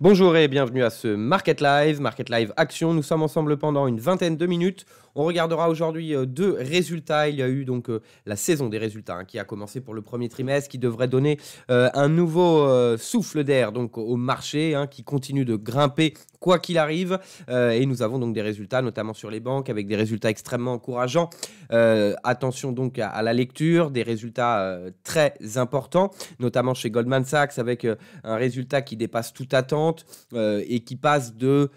Bonjour et bienvenue à ce Market Live, Market Live Action. Nous sommes ensemble pendant une vingtaine de minutes. On regardera aujourd'hui euh, deux résultats. Il y a eu donc euh, la saison des résultats hein, qui a commencé pour le premier trimestre, qui devrait donner euh, un nouveau souffle d'air donc au marché hein, qui continue de grimper quoi qu'il arrive. et nous avons donc des résultats, notamment sur les banques, avec des résultats extrêmement encourageants. attention donc à, la lecture, des résultats très importants, notamment chez Goldman Sachs avec un résultat qui dépasse tout attente euh, et qui passe de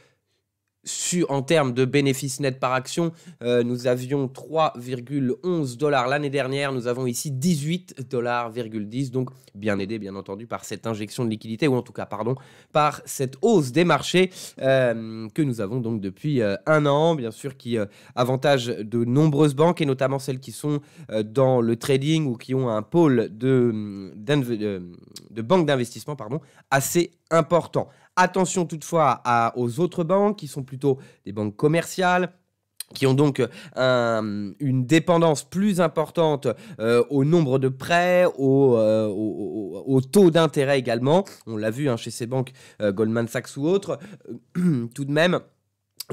en termes de bénéfices nets par action, euh, nous avions 3,11 dollars l'année dernière, nous avons ici 18 dollars,10, donc bien aidé bien entendu par cette injection de liquidité, ou en tout cas, pardon, par cette hausse des marchés euh, que nous avons donc depuis un an, bien sûr, qui avantage de nombreuses banques, et notamment celles qui sont dans le trading ou qui ont un pôle de, de banques d'investissement pardon, assez important. Attention toutefois aux autres banques qui sont plutôt des banques commerciales, qui ont donc euh, une dépendance plus importante euh, au nombre de prêts, euh, au, taux d'intérêt également. On l'a vu hein, chez ces banques, Goldman Sachs ou autres. Tout de même,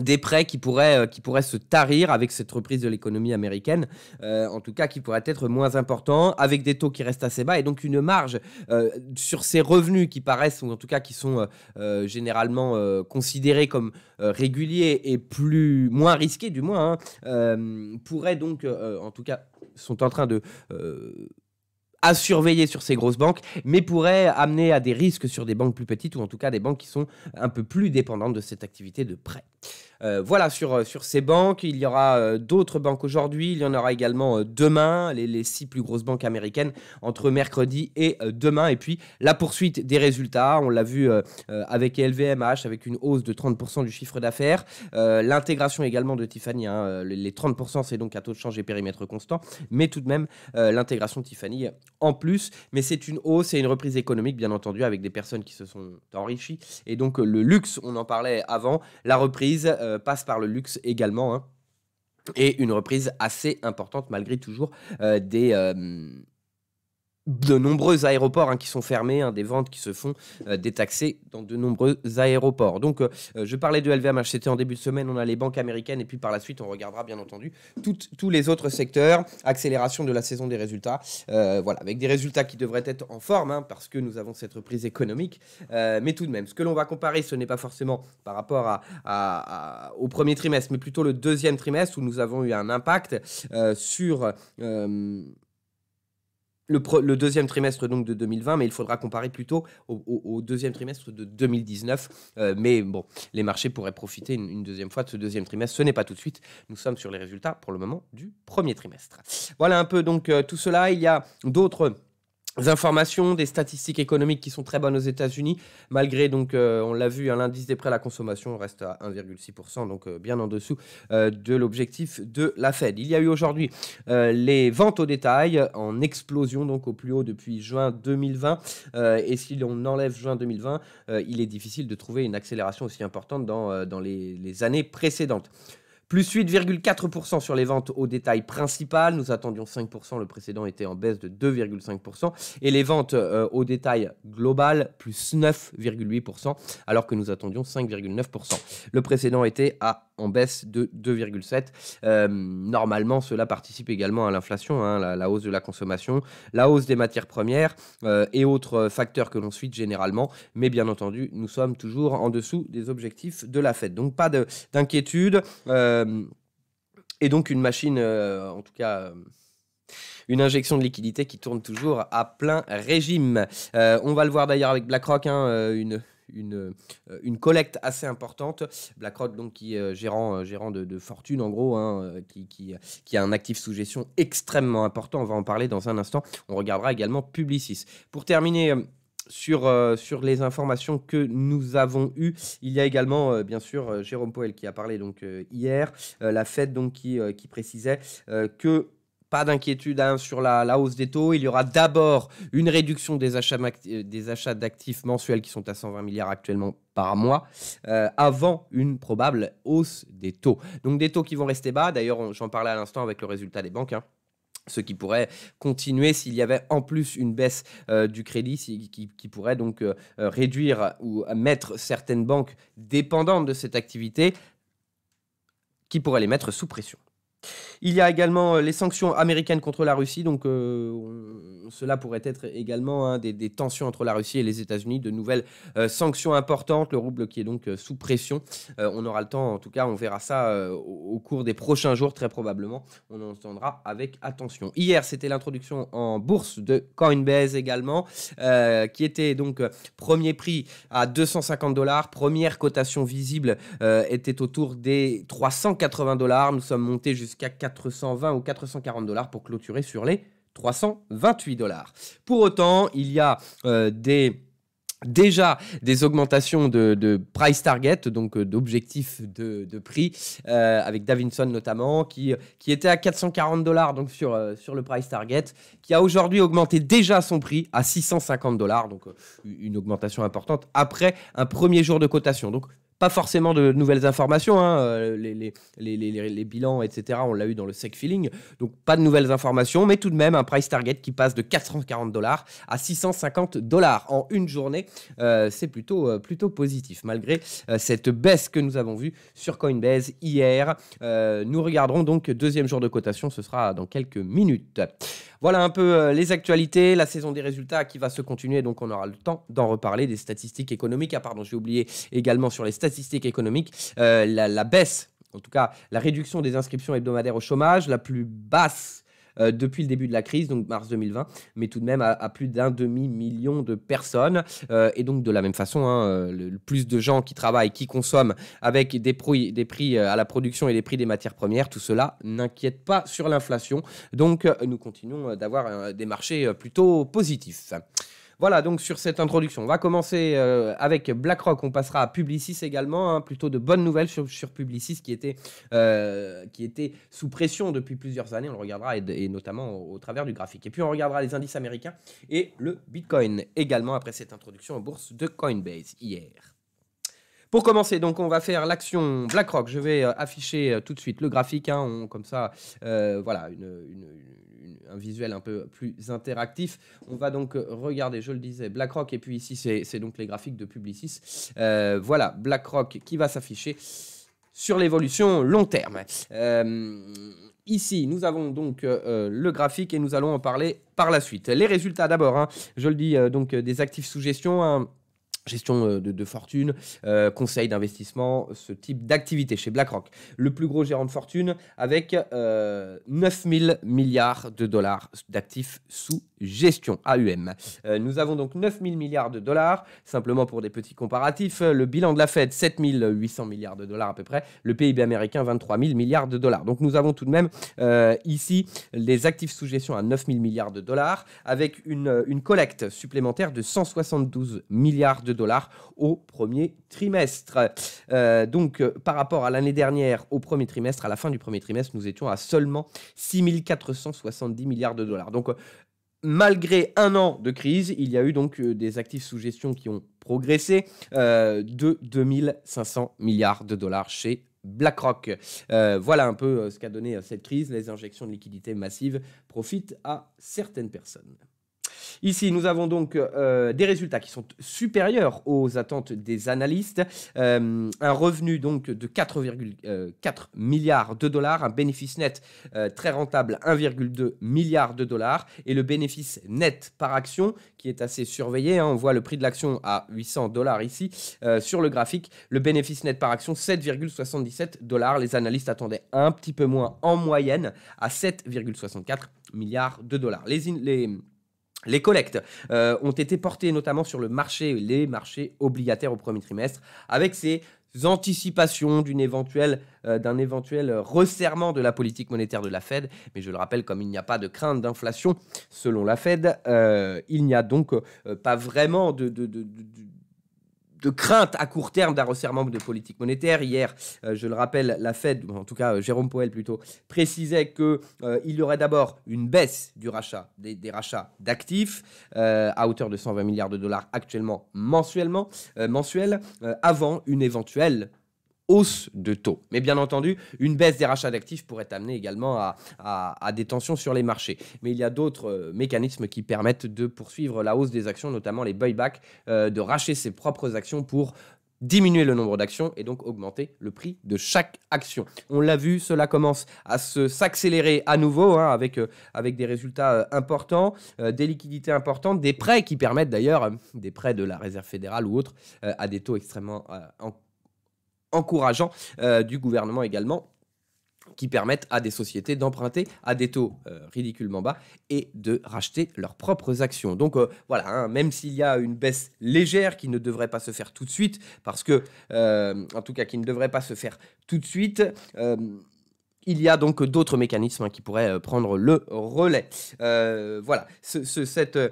des prêts qui pourraient, euh, qui pourraient se tarir avec cette reprise de l'économie américaine, euh, en tout cas qui pourraient être moins importants, avec des taux qui restent assez bas, et donc une marge euh, sur ces revenus qui paraissent, ou en tout cas qui sont généralement considérés comme réguliers et plus, moins risqués du moins, hein, pourraient donc, en tout cas, sont en train de à surveiller sur ces grosses banques, mais pourrait amener à des risques sur des banques plus petites ou en tout cas des banques qui sont un peu plus dépendantes de cette activité de prêt. Euh, voilà, sur, euh, sur ces banques, il y aura euh, d'autres banques aujourd'hui, il y en aura également demain, les, six plus grosses banques américaines entre mercredi et demain. Et puis la poursuite des résultats, on l'a vu avec LVMH, avec une hausse de 30% du chiffre d'affaires, l'intégration également de Tiffany, hein, les 30% c'est donc à taux de change et périmètre constant, mais tout de même l'intégration de Tiffany en plus, mais c'est une hausse et une reprise économique bien entendu avec des personnes qui se sont enrichies. Et donc le luxe, on en parlait avant, la reprise euh, passe par le luxe également. Hein. et une reprise assez importante malgré toujours euh, des euh, de nombreux aéroports hein, qui sont fermés, hein, des ventes qui se font euh, détaxées dans de nombreux aéroports. Donc, euh, je parlais de LVMH, c'était en début de semaine, on a les banques américaines, et puis par la suite, on regardera bien entendu tous les autres secteurs, accélération de la saison des résultats, euh, voilà, avec des résultats qui devraient être en forme, hein, parce que nous avons cette reprise économique, mais tout de même, ce que l'on va comparer, ce n'est pas forcément par rapport au premier trimestre, mais plutôt le deuxième trimestre, où nous avons eu un impact sur le, deuxième trimestre donc de 2020, mais il faudra comparer plutôt au, deuxième trimestre de 2019. Euh, mais bon, les marchés pourraient profiter une, deuxième fois de ce deuxième trimestre. Ce n'est pas tout de suite. Nous sommes sur les résultats pour le moment du premier trimestre. Voilà un peu donc euh, tout cela. Il y a d'autres informations, des statistiques économiques qui sont très bonnes aux États-Unis, malgré donc euh, on l'a vu, hein, l'indice des prêts à la consommation reste à 1,6%, donc euh, bien en dessous euh, de l'objectif de la Fed. Il y a eu aujourd'hui les ventes au détail en explosion donc au plus haut depuis juin 2020, et si l'on enlève juin 2020, il est difficile de trouver une accélération aussi importante dans, dans les, les années précédentes. Plus 8,4% sur les ventes au détail principal. Nous attendions 5%. Le précédent était en baisse de 2,5%. Et les ventes euh, au détail global, plus 9,8%, alors que nous attendions 5,9%. Le précédent était à en baisse de 2,7. Euh, normalement, cela participe également à l'inflation, hein, la, hausse de la consommation, la hausse des matières premières euh, et autres euh, facteurs que l'on suit généralement. Mais bien entendu, nous sommes toujours en dessous des objectifs de la Fed. Donc pas d'inquiétude. et donc une machine, en tout cas une injection de liquidité qui tourne toujours à plein régime. on va le voir d'ailleurs avec BlackRock, hein, une, une, euh, une collecte assez importante. BlackRock, donc, qui est euh, gérant, euh, gérant de, fortune, en gros, hein, qui, qui, qui, a un actif sous gestion extrêmement important. On va en parler dans un instant. On regardera également Publicis. Pour terminer sur, sur les informations que nous avons eues. Il y a également, bien sûr, Jérôme Poel qui a parlé donc, hier, la Fed donc, qui, qui précisait que pas d'inquiétude hein, sur la, hausse des taux. Il y aura d'abord une réduction des achats, euh, d'actifs mensuels qui sont à 120 milliards actuellement par mois, euh, avant une probable hausse des taux. Donc des taux qui vont rester bas. D'ailleurs, j'en parlais à l'instant avec le résultat des banques. Hein. ce qui pourrait continuer s'il y avait en plus une baisse euh, du crédit, qui, pourrait donc réduire ou mettre certaines banques dépendantes de cette activité, qui pourrait les mettre sous pression. Il y a également euh, les sanctions américaines contre la Russie, donc euh, cela pourrait être également hein, des, tensions entre la Russie et les États-Unis, de nouvelles euh, sanctions importantes, le rouble qui est donc sous pression. on aura le temps, en tout cas, on verra ça au, cours des prochains jours, très probablement. On en entendra avec attention. Hier, c'était l'introduction en bourse de Coinbase également, qui était donc premier prix à 250 dollars, première cotation visible était autour des 380 dollars. Nous sommes montés jusqu'à jusqu'à 420 ou 440 dollars pour clôturer sur les 328 dollars. Pour autant, il y a euh, des déjà des augmentations de, price target, donc euh, d'objectifs de, prix, euh, avec Davinson notamment, qui, qui était à 440 dollars donc sur, sur le price target, qui a aujourd'hui augmenté déjà son prix à 650 dollars, donc une augmentation importante après un premier jour de cotation. Donc pas forcément de nouvelles informations, hein, euh, les, bilans, etc. On l'a eu dans le sec feeling, donc pas de nouvelles informations, mais tout de même un price target qui passe de 440 dollars à 650 dollars en une journée. Euh, c'est plutôt, euh, plutôt positif, malgré cette baisse que nous avons vue sur Coinbase hier. nous regarderons donc deuxième jour de cotation, ce sera dans quelques minutes. Voilà un peu euh, les actualités, la saison des résultats qui va se continuer, donc on aura le temps d'en reparler des statistiques économiques. Ah pardon, j'ai oublié également sur les statistiques économiques euh, la baisse en tout cas la réduction des inscriptions hebdomadaires au chômage, la plus basse euh, depuis le début de la crise, donc mars 2020, mais tout de même à, plus d'un demi-million de personnes. Euh, et donc de la même façon, hein, le, plus de gens qui travaillent, qui consomment avec des, des prix euh, à la production et des prix des matières premières, tout cela n'inquiète pas sur l'inflation. Donc nous continuons d'avoir des marchés plutôt positifs. Voilà donc sur cette introduction. On va commencer euh, avec BlackRock. On passera à Publicis également. Hein, plutôt de bonnes nouvelles sur, Publicis qui était, euh, qui était sous pression depuis plusieurs années. On le regardera et, notamment au, travers du graphique. Et puis on regardera les indices américains et le Bitcoin également après cette introduction aux bourse de Coinbase hier. Pour commencer, donc on va faire l'action BlackRock. Je vais euh, afficher tout de suite le graphique, hein. comme ça, voilà, une un visuel un peu plus interactif. On va donc euh, regarder, je le disais, BlackRock, et puis ici, c'est donc les graphiques de Publicis. Euh, voilà, BlackRock qui va s'afficher sur l'évolution long terme. Euh, ici, nous avons donc le graphique et nous allons en parler par la suite. Les résultats d'abord, hein. je le dis, donc des actifs sous gestion. Hein gestion euh, de, fortune, euh, conseil d'investissement, ce type d'activité chez BlackRock. Le plus gros gérant de fortune avec 9000 euh, milliards de dollars d'actifs sous gestion, AUM. Euh, nous avons donc 9 000 milliards de dollars, simplement pour des petits comparatifs. Euh, le bilan de la Fed, 7 800 milliards de dollars à peu près. Le PIB américain, 23 000 milliards de dollars. Donc nous avons tout de même euh, ici les actifs sous gestion à 9 000 milliards de dollars, avec une, une collecte supplémentaire de 172 milliards de dollars au premier trimestre. donc par rapport à l'année dernière, au premier trimestre, à la fin du premier trimestre, nous étions à seulement 6 470 milliards de dollars. Donc malgré un an de crise, il y a eu donc euh, des actifs sous gestion qui ont progressé euh, de 2500 milliards de dollars chez BlackRock. Euh, voilà un peu ce qu'a donné cette crise. Les injections de liquidités massives profitent à certaines personnes. Ici, nous avons donc euh, des résultats qui sont supérieurs aux attentes des analystes, euh, un revenu donc de 4,4 euh, milliards de dollars, un bénéfice net très rentable 1,2 milliard de dollars et le bénéfice net par action qui est assez surveillé. Hein, on voit le prix de l'action à 800 dollars ici sur le graphique. Le bénéfice net par action 7,77 dollars. Les analystes attendaient un petit peu moins en moyenne à 7,64 milliards de dollars. les les collectes euh, ont été portées notamment sur le marché, les marchés obligataires au premier trimestre, avec ces anticipations euh, d'un éventuel resserrement de la politique monétaire de la Fed. Mais je le rappelle, comme il n'y a pas de crainte d'inflation, selon la Fed, euh, il n'y a donc pas vraiment de de crainte à court terme d'un resserrement de politique monétaire. Hier, euh, je le rappelle, la Fed, ou en tout cas euh, Jérôme Powell plutôt, précisait qu'il euh, y aurait d'abord une baisse du rachat, des, rachats d'actifs à hauteur de 120 milliards de dollars actuellement mensuellement, mensuel, avant une éventuelle hausse de taux. Mais bien entendu, une baisse des rachats d'actifs pourrait amener également à, des tensions sur les marchés. Mais il y a d'autres euh, mécanismes qui permettent de poursuivre la hausse des actions, notamment les buybacks, euh, de racheter ses propres actions pour diminuer le nombre d'actions et donc augmenter le prix de chaque action. On l'a vu, cela commence à se s'accélérer à nouveau hein, euh, avec, des résultats importants, des liquidités importantes, des prêts qui permettent d'ailleurs des prêts de la Réserve fédérale ou autres à des taux extrêmement en encourageant euh, du gouvernement également qui permettent à des sociétés d'emprunter à des taux euh, ridiculement bas et de racheter leurs propres actions. Donc euh, voilà, hein, même s'il y a une baisse légère qui ne devrait pas se faire tout de suite, parce que, en tout cas, qui ne devrait pas se faire tout de suite, il y a donc d'autres mécanismes hein, qui pourraient euh, prendre le relais. Euh, voilà, euh,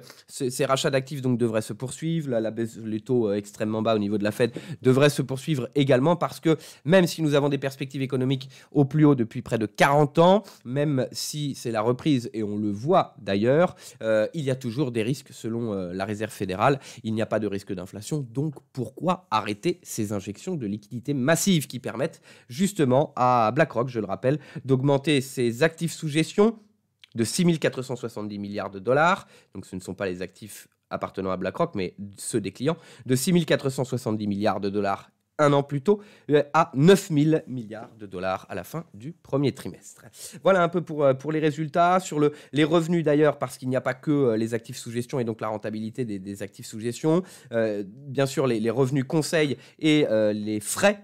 ces rachats d'actifs donc devraient se poursuivre. La, les taux extrêmement bas au niveau de la Fed devraient se poursuivre également parce que même si nous avons des perspectives économiques au plus haut depuis près de 40 ans, même si c'est la reprise et on le voit d'ailleurs, il y a toujours des risques selon la Réserve fédérale. Il n'y a pas de risque d'inflation, donc pourquoi arrêter ces injections de liquidités massives qui permettent justement à BlackRock, je le rappelle, d'augmenter ses actifs sous gestion de 6 470 milliards de dollars, donc ce ne sont pas les actifs appartenant à BlackRock, mais ceux des clients, de 6 470 milliards de dollars un an plus tôt euh, à 9 000 milliards de dollars à la fin du premier trimestre. Voilà un peu pour, euh, pour les résultats. Sur le, les revenus d'ailleurs, parce qu'il n'y a pas que euh, les actifs sous gestion et donc la rentabilité des, actifs sous gestion, bien sûr les, revenus conseils et les frais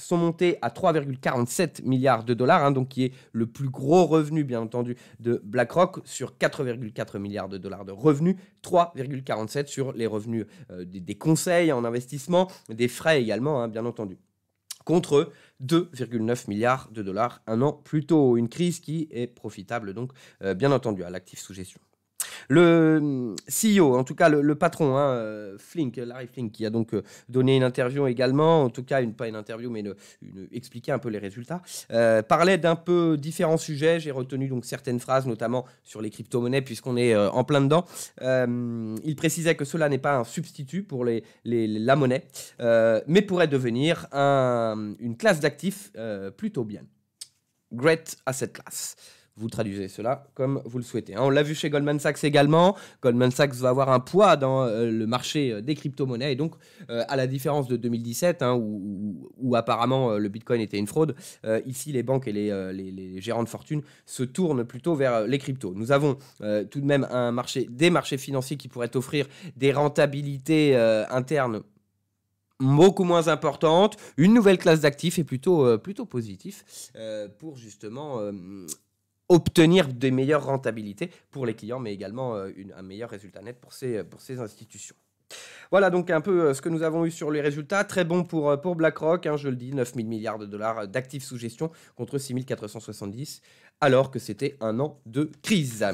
sont montés à 3,47 milliards de dollars, hein, donc qui est le plus gros revenu, bien entendu, de BlackRock sur 4,4 milliards de dollars de revenus, 3,47 sur les revenus euh, des, conseils en investissement, des frais également, hein, bien entendu contre 2,9 milliards de dollars un an plus tôt. Une crise qui est profitable donc euh, bien entendu à l'actif sous gestion. Le mm, CEO, en tout cas le, patron, hein, euh, Flink, Larry Flink, qui a donc euh, donné une interview également, en tout cas une, pas une interview, mais une, expliquer un peu les résultats, euh, parlait d'un peu différents sujets. J'ai retenu donc certaines phrases, notamment sur les crypto-monnaies, puisqu'on est en plein dedans. il précisait que cela n'est pas un substitut pour les, la monnaie, mais pourrait devenir une classe d'actifs plutôt bien. Great asset class vous traduisez cela comme vous le souhaitez. Hein. On l'a vu chez Goldman Sachs également. Goldman Sachs va avoir un poids dans euh, le marché euh, des crypto-monnaies. Et donc, euh, à la différence de 2017, hein, où, apparemment le Bitcoin était une fraude, ici, les banques et les, gérants de fortune se tournent plutôt vers les cryptos. Nous avons tout de même un marché, des marchés financiers qui pourraient offrir des rentabilités internes beaucoup moins importantes. une nouvelle classe d'actifs est plutôt, plutôt positif pour justement obtenir des meilleures rentabilités pour les clients, mais également euh, un meilleur résultat net pour ces, pour ces institutions. Voilà donc un peu euh, ce que nous avons eu sur les résultats. Très bon pour, euh, BlackRock, hein, je le dis, 9 000 milliards de dollars d'actifs sous gestion contre 6 470, alors que c'était un an de crise.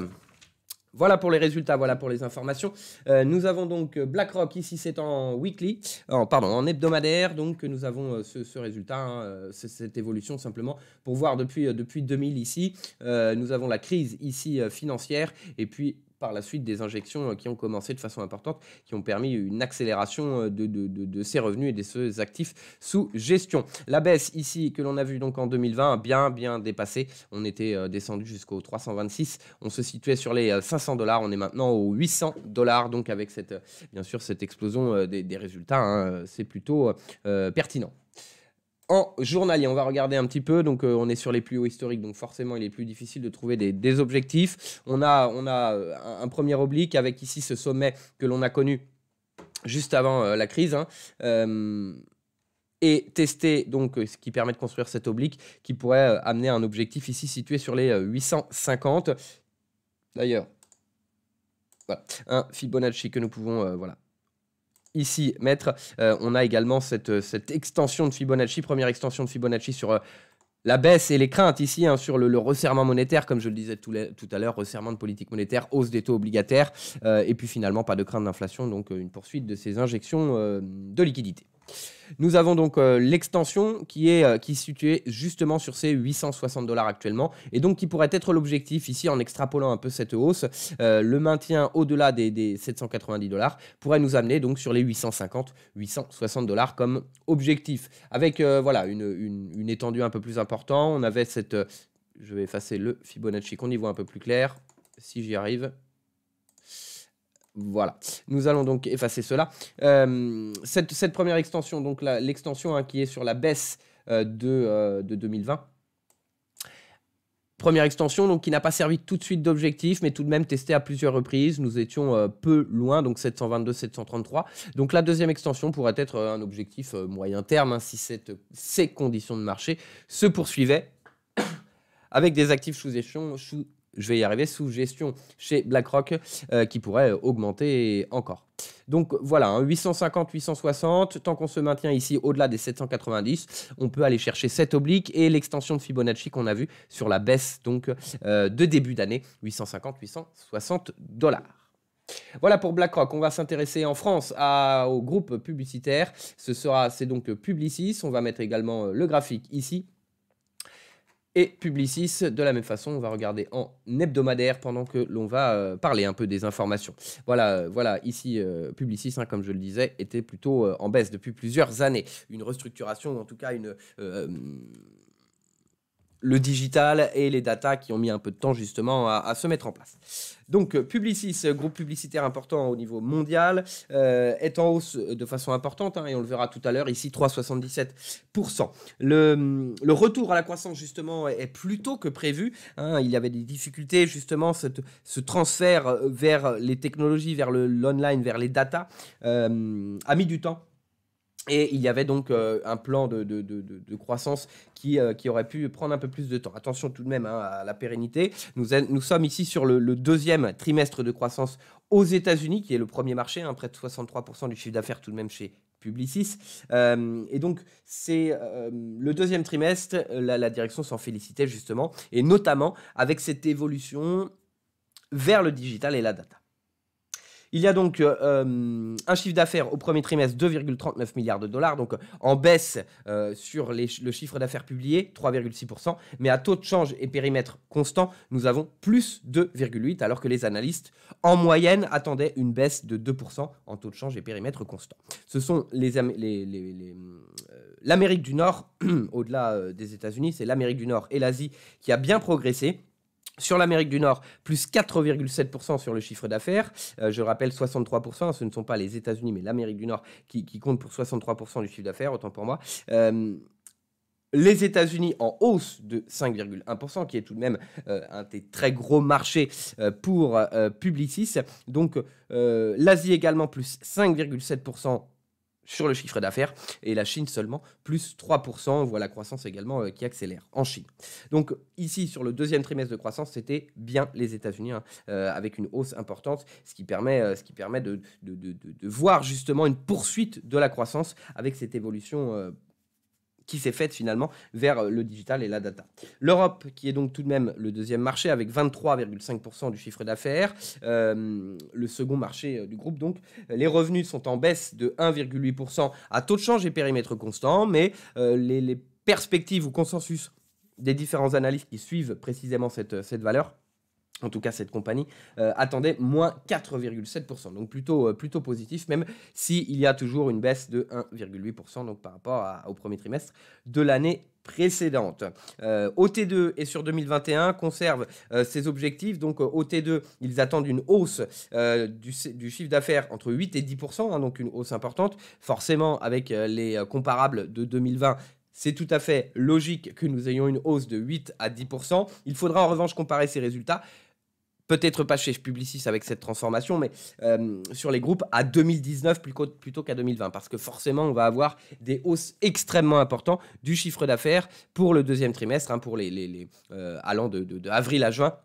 Voilà pour les résultats, voilà pour les informations. Euh, nous avons donc euh, BlackRock, ici c'est en weekly, en, pardon, en hebdomadaire, donc nous avons euh, ce, résultat, hein, cette évolution simplement pour voir depuis, depuis 2000 ici. nous avons la crise ici financière et puis par la suite des injections euh, qui ont commencé de façon importante, qui ont permis une accélération euh, de, ces revenus et de ces actifs sous gestion. La baisse ici que l'on a vue donc en 2020, bien bien dépassé. On était euh, descendu jusqu'au 326. On se situait sur les 500 dollars. On est maintenant aux 800 dollars. Donc avec cette, bien sûr cette explosion des, résultats, hein, c'est plutôt pertinent en journalier. On va regarder un petit peu. Donc, euh, on est sur les plus hauts historiques. Donc, forcément, il est plus difficile de trouver des, objectifs. On a, on a euh, un, premier oblique avec ici ce sommet que l'on a connu juste avant euh, la crise. Hein. et tester donc ce qui permet de construire cet oblique qui pourrait amener un objectif ici situé sur les 850. D'ailleurs, voilà, un Fibonacci que nous pouvons voilà, ici maître, euh, on a également euh, cette, extension de Fibonacci, première extension de Fibonacci sur euh, la baisse et les craintes ici hein, sur le, resserrement monétaire, comme je le disais tout, à l'heure, resserrement de politique monétaire, hausse des taux obligataires, et puis finalement pas de crainte d'inflation, donc une poursuite de ces injections de liquidité. Nous avons donc euh, l'extension qui est, euh, qui située justement sur ces 860 dollars actuellement et donc qui pourrait être l'objectif ici en extrapolant un peu cette hausse. Euh, le maintien au-delà des, 790 dollars pourrait nous amener donc sur les 850, 860 dollars comme objectif. Avec voilà une, étendue un peu plus importante, on avait cette. je vais effacer le Fibonacci qu'on y voit un peu plus clair si j'y arrive. Voilà, nous allons donc effacer cela. Euh, cette, première extension, donc l'extension hein, qui est sur la baisse euh, de, 2020. Euh, première extension donc, qui n'a pas servi tout de suite d'objectif, mais tout de même testée à plusieurs reprises. Nous étions peu loin, donc 722-733. Donc la deuxième extension pourrait être un objectif moyen terme hein, si ces conditions de marché se poursuivaient avec des actifs sous échange, je vais y arriver, sous gestion chez BlackRock, euh, qui pourrait euh, augmenter encore. Donc voilà, 850, hein, 860, tant qu'on se maintient ici au-delà des 790, on peut aller chercher cette oblique et l'extension de Fibonacci qu'on a vu sur la baisse donc euh, de début d'année, 850, 860 dollars. Voilà pour BlackRock. On va s'intéresser en France à, au groupe publicitaire. Ce sera, c'est donc Publicis. On va mettre également le graphique ici et Publicis. De la même façon, on va regarder en hebdomadaire pendant que l'on va euh, parler un peu des informations. Voilà, euh, voilà ici, euh, Publicis, hein, comme je le disais, était plutôt en baisse depuis plusieurs années. Une restructuration, en tout cas une le digital et les data qui ont mis un peu de temps justement à, se mettre en place. Donc euh, Publicis, groupe publicitaire important au niveau mondial, euh, est en hausse de façon importante, hein, et on le verra tout à l'heure, ici 3,77%. Le, le, retour à la croissance justement est plus tôt que prévu. Hein. il y avait des difficultés justement, cette, ce transfert vers les technologies, vers l'online, vers les data, euh, a mis du temps et il y avait donc euh, un plan de, croissance qui, euh, qui, aurait pu prendre un peu plus de temps. Attention tout de même hein, à la pérennité. Nous, nous, sommes ici sur le, deuxième trimestre de croissance aux États-Unis, qui est le premier marché, hein, près de 63% du chiffre d'affaires tout de même chez Publicis. Euh, et donc, c'est le deuxième trimestre, la, la direction s'en félicitait justement, et notamment avec cette évolution vers le digital et la data. Il y a donc euh, euh, un chiffre d'affaires au premier trimestre 2,39 milliards de dollars, donc euh, en baisse sur le chiffre d'affaires publié, 3,6%, mais à taux de change et périmètre constant, nous avons plus 2,8%, alors que les analystes, en moyenne, attendaient une baisse de 2% en taux de change et périmètre constant. Ce sont l'Amérique du Nord, au-delà des États-Unis, c'est l'Amérique du Nord et l'Asie qui a bien progressé sur l'Amérique du Nord, plus 4,7% sur le chiffre d'affaires. Euh, je rappelle 63%, ce ne sont pas les États-Unis, mais l'Amérique du Nord qui, compte pour 63% du chiffre d'affaires, autant pour moi. Euh, les États-Unis en hausse de 5,1%, qui est tout de même euh, un des très gros marchés pour Publicis. Donc l'Asie également plus 5,7% sur le chiffre d'affaires et la Chine seulement plus 3%. On voit la croissance également euh, qui accélère en Chine. Donc ici sur le deuxième trimestre de croissance, c'était bien les États-Unis hein, euh, avec une hausse importante, ce qui permet, euh, ce qui permet de, de, voir justement une poursuite de la croissance avec cette évolution qui s'est faite finalement vers euh, le digital et la data. L'Europe, qui est donc tout de même le deuxième marché avec 23,5% du chiffre d'affaires, euh, le second marché euh, du groupe donc, les revenus sont en baisse de 1,8% à taux de change et périmètre constant, mais les, perspectives ou consensus des différents analystes qui suivent précisément cette valeur en tout cas cette compagnie, euh, attendait moins 4,7%. Donc plutôt, euh, plutôt positif, même s'il y a toujours une baisse de 1,8% par rapport au premier trimestre de l'année précédente. Euh, OT2 et sur 2021 conserve ses objectifs. Donc OT2, euh, ils attendent une hausse du, chiffre d'affaires entre 8 et 10%, hein, donc une hausse importante. Forcément, avec les comparables de 2020, c'est tout à fait logique que nous ayons une hausse de 8 à 10%. Il faudra en revanche comparer ces résultats peut-être pas chez Publicis avec cette transformation, mais euh, sur les groupes à 2019 plutôt qu'à 2020, parce que forcément, on va avoir des hausses extrêmement importantes du chiffre d'affaires pour le deuxième trimestre, hein, pour les, euh, allant de, avril à juin,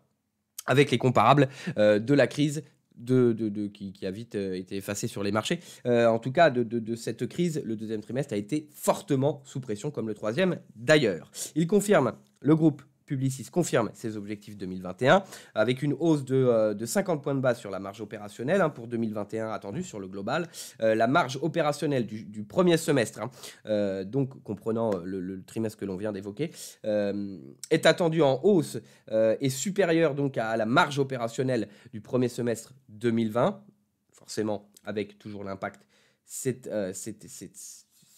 avec les comparables euh, de la crise de, qui, a vite été effacée sur les marchés. en tout cas, de, cette crise, le deuxième trimestre a été fortement sous pression, comme le troisième d'ailleurs. Il confirme, le groupe Publicis confirme ses objectifs 2021 avec une hausse de, 50 euh, points de base sur la marge opérationnelle hein, pour 2021 attendue sur le global. Euh, la marge opérationnelle du, premier semestre, hein, euh, donc comprenant le, trimestre que l'on vient d'évoquer, est attendue en hausse et supérieure donc à, la marge opérationnelle du premier semestre 2020, forcément avec toujours l'impact. C'est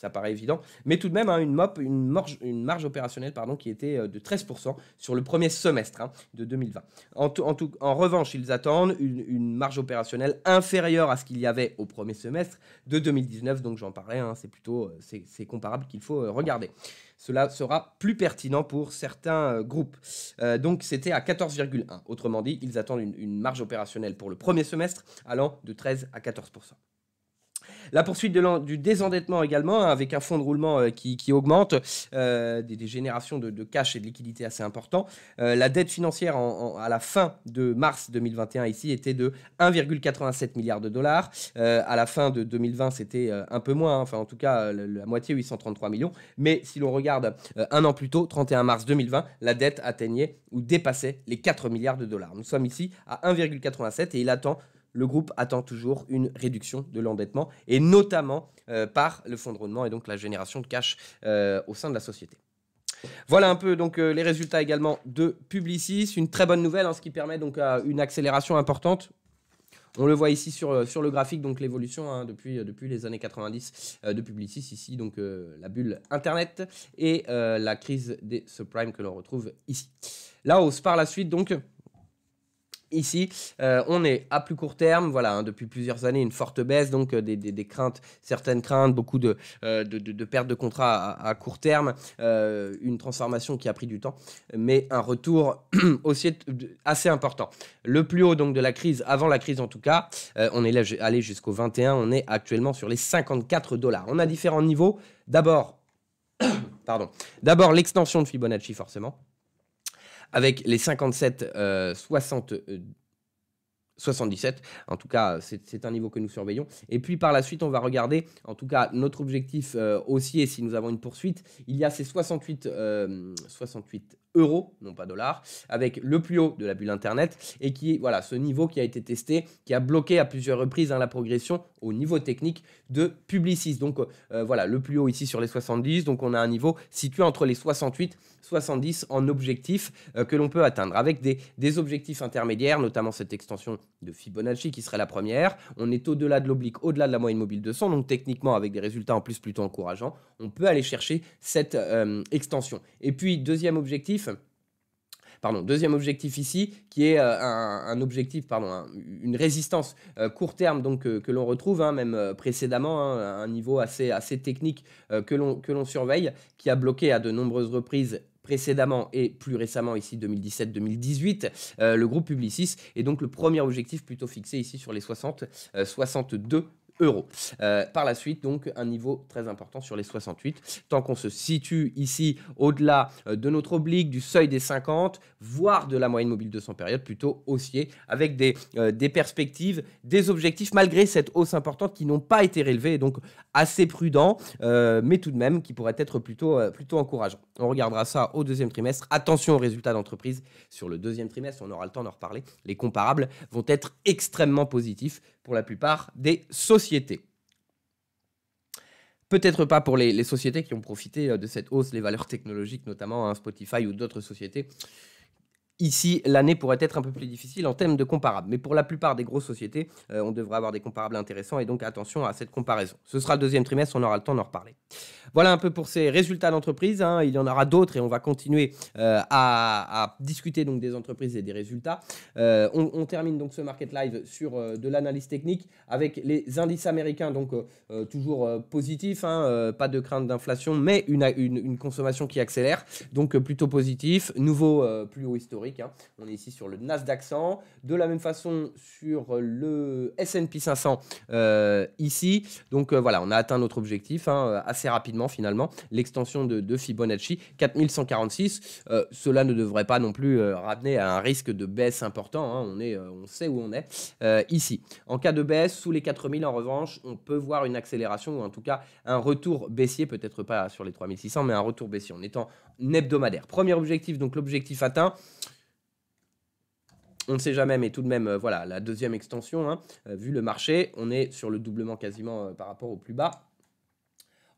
ça paraît évident. Mais tout de même, hein, une, marge, opérationnelle pardon, qui était euh, de 13% sur le premier semestre hein, de 2020. En, revanche, ils attendent une, marge opérationnelle inférieure à ce qu'il y avait au premier semestre de 2019. Donc j'en parlais, hein, c'est plutôt euh, c'est comparable qu'il faut euh, regarder cela sera plus pertinent pour certains groupes. donc c'était à 14,1. Autrement dit, ils attendent une marge opérationnelle pour le premier semestre allant de 13 à 14 la poursuite du désendettement également, hein, avec un fonds de roulement euh, qui, augmente, euh, des, générations de, cash et de liquidités assez importantes. Euh, la dette financière à la fin de mars 2021 ici était de 1,87 milliard de dollars. à la fin de 2020, c'était un peu moins, hein, enfin en tout cas la, moitié, 833 millions. Mais si l'on regarde un an plus tôt, 31 mars 2020, la dette atteignait ou dépassait les 4 milliards de dollars. Nous sommes ici à 1,87 et il attend le groupe attend toujours une réduction de l'endettement, et notamment euh, par le fonds et donc la génération de cash euh, au sein de la société. Voilà un peu donc euh, les résultats également de Publicis, une très bonne nouvelle en hein, ce qui permet donc une accélération importante on le voit ici sur, sur le graphique, donc l'évolution hein, depuis, depuis les années 90 de Publicis, ici, donc la bulle Internet et la crise des subprimes que l'on retrouve ici. La hausse par la suite, donc, ici, euh, on est à plus court terme, voilà, hein, depuis plusieurs années, une forte baisse, donc euh, des, craintes, certaines craintes, beaucoup de, euh, de, pertes de contrats à, court terme, une transformation qui a pris du temps, mais un retour aussi assez important. Le plus haut donc de la crise, avant la crise en tout cas, on est allé jusqu'au 21, on est actuellement sur les 54 dollars. On a différents niveaux. D'abord, pardon, d'abord l'extension de Fibonacci forcément avec les 57 60 77. En tout cas, c'est un niveau que nous surveillons. Et puis par la suite, on va regarder, en tout cas, notre objectif euh, haussier, si nous avons une poursuite, il y a ces 68, 68 euh, euros, non pas dollars, avec le plus haut de la bulle Internet, et qui, voilà, ce niveau qui a été testé, qui a bloqué à plusieurs reprises hein, la progression au niveau technique de Publicis. Donc euh, euh, voilà, le plus haut ici sur les 70, donc on a un niveau situé entre les 68 70 en objectifs euh, que l'on peut atteindre, avec des, objectifs intermédiaires, notamment cette extension de Fibonacci qui serait la première. On est au-delà de l'oblique, au-delà de la moyenne mobile de donc techniquement avec des résultats en plus plutôt encourageants, on peut aller chercher cette extension. Et puis, deuxième objectif, pardon, deuxième objectif ici, qui est euh, un, objectif, pardon, une résistance euh, court terme donc euh, que l'on retrouve, hein, même précédemment, hein, un niveau assez, assez technique que l'on surveille, qui a bloqué à de nombreuses reprises précédemment et plus récemment ici 2017-2018 le groupe Publicis et donc le premier objectif plutôt fixé ici sur les 60 62 euros. Euh, par la suite, donc, un niveau très important sur les 68. Tant qu'on se situe ici au-delà euh, de notre oblique, du seuil des 50, voire de la moyenne mobile de 100 périodes, plutôt haussier, avec euh, des, perspectives, des objectifs, malgré cette hausse importante, qui n'ont pas été relevés, donc assez prudent, mais tout de même qui pourrait être plutôt, plutôt encourageant. On regardera ça au deuxième trimestre. Attention aux résultats d'entreprise sur le deuxième trimestre, on aura le temps d'en reparler. Les comparables vont être extrêmement positifs pour la plupart des sociétés. Peut-être pas pour les, sociétés qui ont profité euh, de cette hausse, les valeurs technologiques notamment, hein, Spotify ou d'autres sociétés Ici, l'année pourrait être un peu plus difficile en termes de comparables, mais pour la plupart des grosses sociétés, euh, on devrait avoir des comparables intéressants et donc attention à cette comparaison. Ce sera le deuxième trimestre, on aura le temps d'en reparler. Voilà un peu pour ces résultats d'entreprise. Hein. Il y en aura d'autres et on va continuer euh, à, discuter donc des entreprises et des résultats. Euh, on, termine donc ce market live sur de l'analyse technique avec les indices américains, donc toujours positifs, hein, pas de crainte d'inflation, mais une, consommation qui accélère, donc plutôt positif, nouveau plus haut historique Hein. On est ici sur le Nasdaq 100. De la même façon sur le S&P 500 euh, ici. Donc euh, voilà, on a atteint notre objectif hein, assez rapidement finalement. L'extension de, Fibonacci 4146. Euh, cela ne devrait pas non plus ramener à un risque de baisse important. Hein. On, est, on sait où on est ici. En cas de baisse sous les 4000 en revanche, on peut voir une accélération ou en tout cas un retour baissier, peut-être pas sur les 3600, mais un retour baissier en étant hebdomadaire. Premier objectif, donc l'objectif atteint on ne sait jamais, mais tout de même, euh, voilà, la deuxième extension, hein, euh, vu le marché, on est sur le doublement quasiment euh, par rapport au plus bas.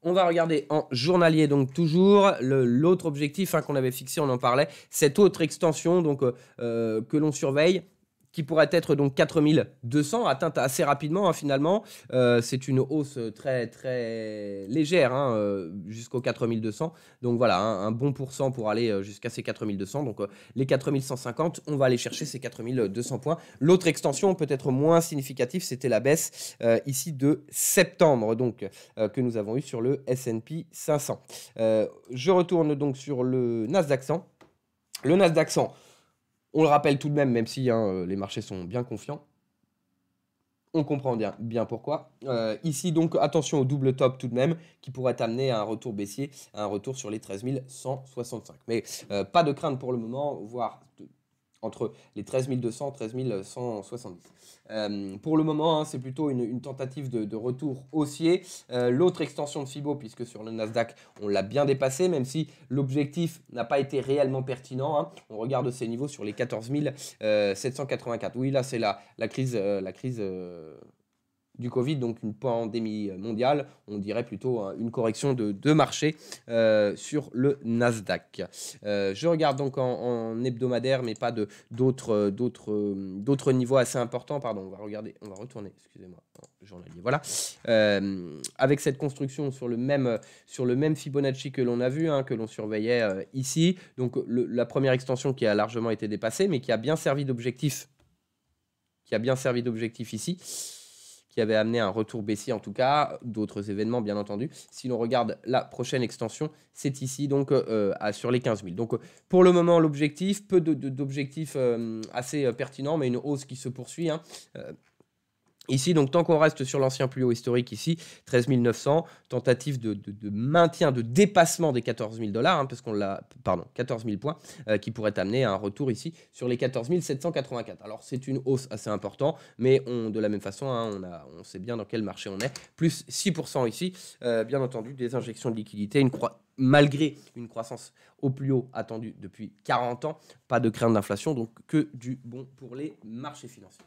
On va regarder en journalier, donc toujours l'autre objectif hein, qu'on avait fixé, on en parlait, cette autre extension donc, que l'on surveille, qui pourrait être donc 4200, atteinte assez rapidement hein, finalement. Euh, c'est une hausse très très légère hein, euh, jusqu'aux 4200. Donc voilà, un, bon pourcent pour aller euh, jusqu'à ces 4200. Donc les 4150, on va aller chercher ces 4200 points. L'autre extension peut-être moins significative, c'était la baisse ici de septembre donc que nous avons eu sur le S&P 500. je retourne donc sur le Nasdaq 100. Le Nasdaq 100 on le rappelle tout de même, même si hein, euh, les marchés sont bien confiants. On comprend bien, pourquoi. Euh, ici, donc, attention au double top tout de même, qui pourrait amener à un retour baissier, à un retour sur les 13 165. Mais euh, pas de crainte pour le moment, voire entre les 13 200 et 13 170. pour le moment, hein, c'est plutôt une, tentative de, retour haussier. Euh, l'autre extension de FIBO, puisque sur le Nasdaq, on l'a bien dépassé, même si l'objectif n'a pas été réellement pertinent. Hein. On regarde ces niveaux sur les 14 784. Euh, oui, là, c'est la, crise, la crise euh, du Covid, donc une pandémie euh, mondiale, on dirait plutôt hein, une correction de deux marchés euh, sur le Nasdaq. Euh, je regarde donc en, hebdomadaire, mais pas d'autres d'autres niveaux assez importants. Pardon, on va regarder, on va retourner. Excusez-moi, journalier. Voilà. avec cette construction sur le même sur le même Fibonacci que l'on a vu, hein, que l'on surveillait ici. Donc la première extension qui a largement été dépassée, mais qui a bien servi d'objectif, qui a bien servi d'objectif ici qui avait amené un retour baissier en tout cas, d'autres événements bien entendu. Si l'on regarde la prochaine extension, c'est ici donc à, euh, euh, sur les 15 000. Donc euh, pour le moment l'objectif, peu d'objectifs assez pertinents, mais une hausse qui se poursuit. Hein. Ici, donc, tant qu'on reste sur l'ancien plus haut historique, ici, 13 900, tentative de, maintien, de dépassement des 14 000 dollars, hein, parce qu'on l'a, pardon, 14 points, euh, qui pourrait amener à un retour ici sur les 14 784. Alors, c'est une hausse assez importante, mais on, de la même façon, hein, on, a, on sait bien dans quel marché on est. Plus 6% ici, euh, bien entendu, des injections de liquidités, malgré une croissance au plus haut attendue depuis 40 ans, pas de crainte d'inflation, donc que du bon pour les marchés financiers.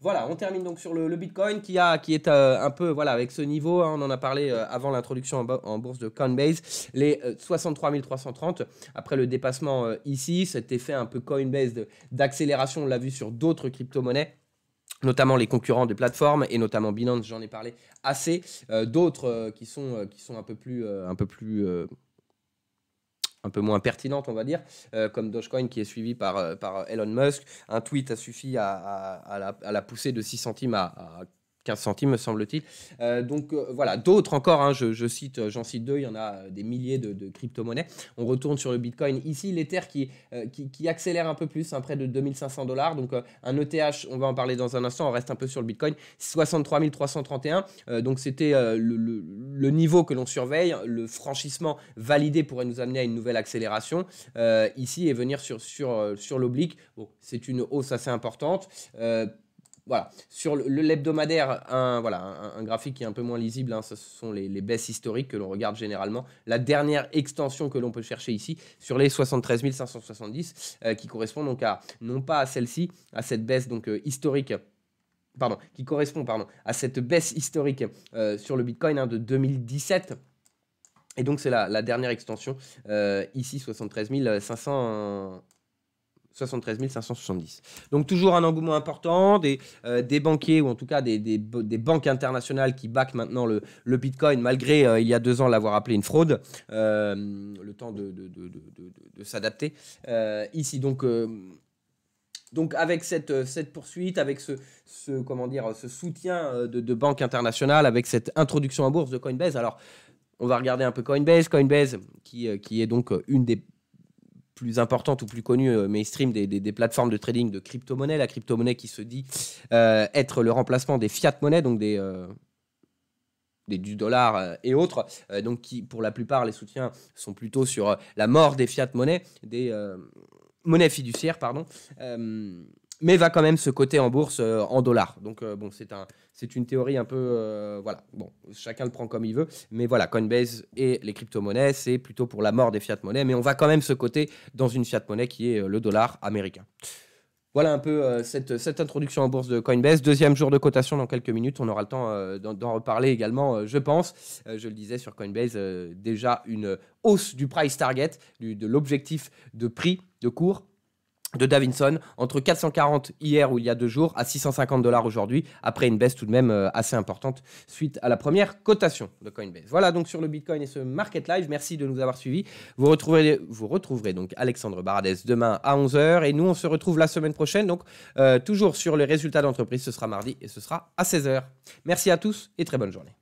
Voilà, on termine donc sur le, Bitcoin qui, a, qui est euh, un peu voilà, avec ce niveau. Hein. on en a parlé euh, avant l'introduction en, bourse de Coinbase, les 63 euh, 330. Après le dépassement ici, cet effet un peu Coinbase d'accélération, on l'a vu sur d'autres crypto-monnaies notamment les concurrents de plateformes et notamment Binance, j'en ai parlé assez. D'autres qui, sont, qui sont un peu plus, un peu plus un peu moins pertinente, on va dire, euh, comme Dogecoin qui est suivi par, euh, par Elon Musk. Un tweet a suffi à, la, à la, pousser de 6 centimes à, 15 centimes, me semble-t-il. Euh, donc euh, voilà, d'autres encore, hein, je, cite, euh, j'en cite deux, il y en a des milliers de, crypto-monnaies. On retourne sur le Bitcoin. Ici, l'Ether qui, qui, accélère un peu plus, hein, près de 2500 dollars. Donc un ETH, on va en parler dans un instant, on reste un peu sur le Bitcoin, 63 331. donc c'était le, niveau que l'on surveille. Le franchissement validé pourrait nous amener à une nouvelle accélération. ici, et venir sur, sur, sur l'oblique, bon, c'est une hausse assez importante voilà, sur l'hebdomadaire, un, voilà, un, graphique qui est un peu moins lisible, hein, ce sont les, baisses historiques que l'on regarde généralement. La dernière extension que l'on peut chercher ici, sur les 73 570, euh, qui correspond donc à, non pas à celle-ci, à cette baisse donc euh, historique pardon, qui correspond pardon, à cette baisse historique euh, sur le Bitcoin hein, de 2017. Et donc c'est la, la, dernière extension, ici 73 500. 73 570. Donc toujours un engouement important, des, euh, des banquiers ou en tout cas des, des, banques internationales qui backent maintenant le, Bitcoin malgré euh, il y a deux ans l'avoir appelé une fraude, euh, le temps de, de, s'adapter. ici donc donc avec cette, cette poursuite, avec ce, ce, comment dire, ce soutien de, banques internationales, avec cette introduction en bourse de Coinbase, alors on va regarder un peu Coinbase. Coinbase, qui, qui est donc une des plus importante ou plus connue euh, mainstream des, plateformes de trading de crypto-monnaie, la crypto-monnaie qui se dit euh, être le remplacement des fiat-monnaies, donc euh, des, du dollar et autres, donc qui pour la plupart les soutiens sont plutôt sur la mort des fiat-monnaies, des monnaies fiduciaires, pardon mais va quand même se coter en bourse euh, en dollars. Donc euh, bon, c'est un, c'est une théorie un peu, euh, voilà, bon, chacun le prend comme il veut, mais voilà, Coinbase et les crypto-monnaies, c'est plutôt pour la mort des fiat-monnaies, mais on va quand même se coter dans une fiat-monnaie qui est le dollar américain. Voilà un peu cette, introduction en bourse de Coinbase. Deuxième jour de cotation dans quelques minutes. On aura le temps d'en reparler également, je pense. je le disais sur Coinbase, déjà une hausse du price target, de l'objectif de prix de cours de Davidson, entre 440 hier ou il y a deux jours à 650 dollars aujourd'hui, après une baisse tout de même euh, assez importante suite à la première cotation de Coinbase. Voilà donc sur le Bitcoin et ce Market Live. Merci de nous avoir suivis. Vous retrouverez, vous retrouverez donc Alexandre Baradez demain à 11h et nous on se retrouve la semaine prochaine, donc euh, toujours sur les résultats d'entreprise. Ce sera mardi et ce sera à 16h. Merci à tous et très bonne journée.